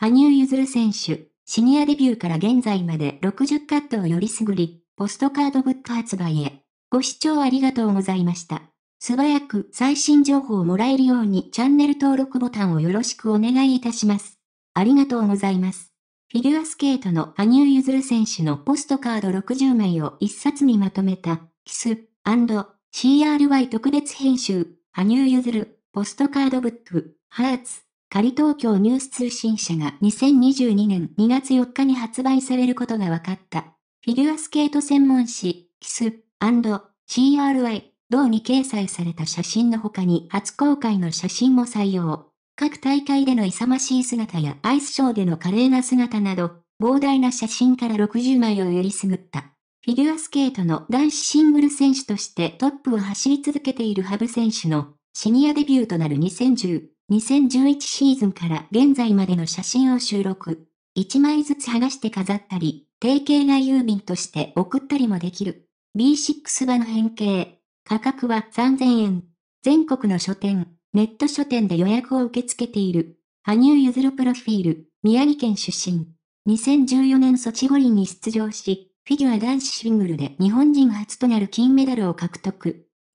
羽生結弦選手、シニアデビューから現在まで60カットをよりすぐり、ポストカードブック発売へ。ご視聴ありがとうございました。素早く最新情報をもらえるようにチャンネル登録ボタンをよろしくお願いいたします。ありがとうございます。フィギュアスケートの羽生結弦選手のポストカード60枚を一冊にまとめた、キス &CRY 特別編集、羽生結弦、ポストカードブック、ハーツ。仮東京ニュース通信社が2022年2月4日に発売されることが分かった。フィギュアスケート専門誌、キス &CRI 同に掲載された写真の他に初公開の写真も採用。各大会での勇ましい姿やアイスショーでの華麗な姿など、膨大な写真から60枚をよりすぐった。フィギュアスケートの男子シングル選手としてトップを走り続けているハブ選手のシニアデビューとなる2010 2011シーズンから現在までの写真を収録。1枚ずつ剥がして飾ったり、定型外郵便として送ったりもできる。B6 版の変形。価格は3000円。全国の書店、ネット書店で予約を受け付けている。羽生結弦プロフィール、宮城県出身。2014年ソチ五輪に出場し、フィギュア男子シングルで日本人初となる金メダルを獲得。